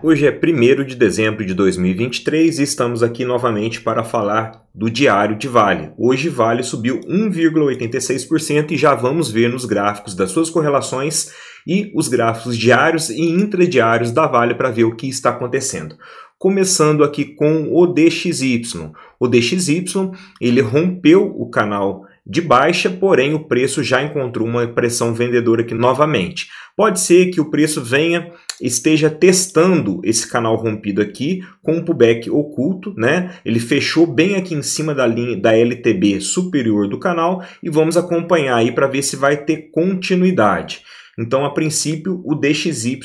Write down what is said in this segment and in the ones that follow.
Hoje é 1 de dezembro de 2023 e estamos aqui novamente para falar do diário de Vale. Hoje Vale subiu 1,86% e já vamos ver nos gráficos das suas correlações e os gráficos diários e intradiários da Vale para ver o que está acontecendo. Começando aqui com o DXY. O DXY ele rompeu o canal de baixa, porém o preço já encontrou uma pressão vendedora aqui novamente. Pode ser que o preço venha esteja testando esse canal rompido aqui com um pullback oculto, né? Ele fechou bem aqui em cima da linha da LTB superior do canal e vamos acompanhar aí para ver se vai ter continuidade. Então, a princípio, o DXY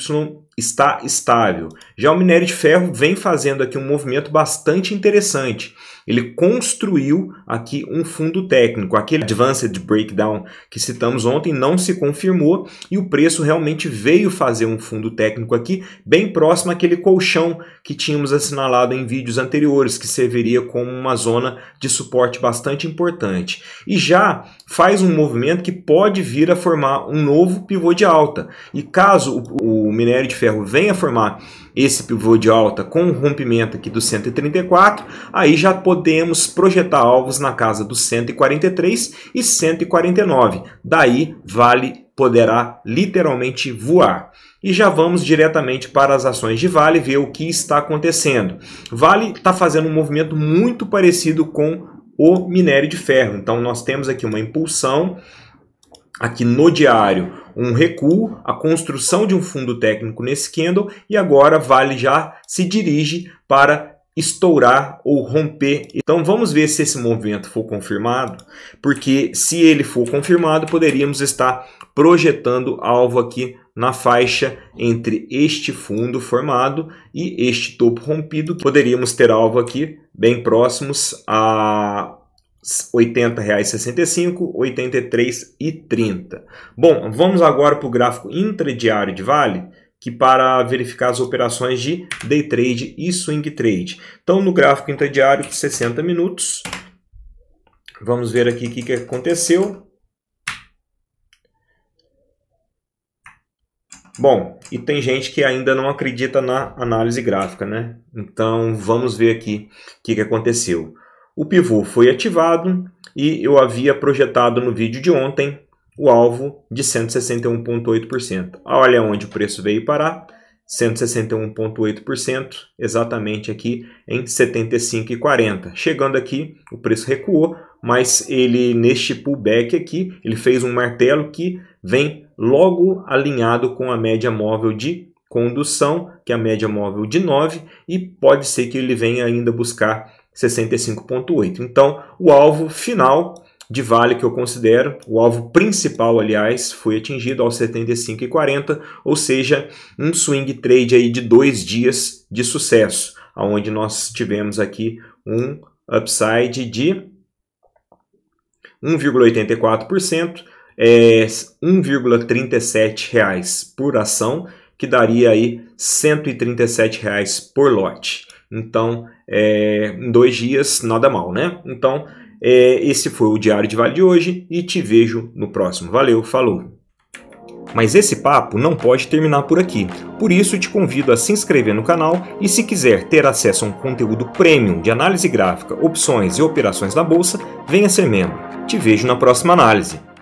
está estável. Já o minério de ferro vem fazendo aqui um movimento bastante interessante. Ele construiu aqui um fundo técnico. Aquele Advanced Breakdown que citamos ontem não se confirmou e o preço realmente veio fazer um fundo técnico aqui bem próximo àquele colchão que tínhamos assinalado em vídeos anteriores, que serviria como uma zona de suporte bastante importante. E já faz um movimento que pode vir a formar um novo pivô de alta. E caso o minério de ferro ferro venha formar esse pivô de alta com o rompimento aqui do 134, aí já podemos projetar alvos na casa dos 143 e 149. Daí vale poderá literalmente voar. E já vamos diretamente para as ações de Vale ver o que está acontecendo. Vale está fazendo um movimento muito parecido com o minério de ferro. Então nós temos aqui uma impulsão aqui no diário um recuo, a construção de um fundo técnico nesse candle e agora Vale já se dirige para estourar ou romper. Então vamos ver se esse movimento for confirmado, porque se ele for confirmado, poderíamos estar projetando alvo aqui na faixa entre este fundo formado e este topo rompido. Poderíamos ter alvo aqui bem próximos a R$ 80,65, e 83,30. Bom, vamos agora para o gráfico intradiário de Vale, que para verificar as operações de day trade e swing trade. Então, no gráfico intradiário de 60 minutos, vamos ver aqui o que, que aconteceu. Bom, e tem gente que ainda não acredita na análise gráfica, né? Então, vamos ver aqui o que, que aconteceu. O pivô foi ativado e eu havia projetado no vídeo de ontem o alvo de 161,8%. Ah, olha onde o preço veio parar, 161,8%, exatamente aqui em 75,40. Chegando aqui, o preço recuou, mas ele neste pullback aqui, ele fez um martelo que vem logo alinhado com a média móvel de condução, que é a média móvel de 9, e pode ser que ele venha ainda buscar 65,8. Então, o alvo final de vale que eu considero, o alvo principal, aliás, foi atingido aos 75,40, ou seja, um swing trade aí de dois dias de sucesso, onde nós tivemos aqui um upside de 1,84%, é, 1,37 reais por ação, que daria aí 137 reais por lote. Então, é, em dois dias, nada mal, né? Então, é, esse foi o Diário de Vale de hoje e te vejo no próximo. Valeu, falou! Mas esse papo não pode terminar por aqui, por isso te convido a se inscrever no canal e se quiser ter acesso a um conteúdo premium de análise gráfica, opções e operações da bolsa, venha ser membro. Te vejo na próxima análise.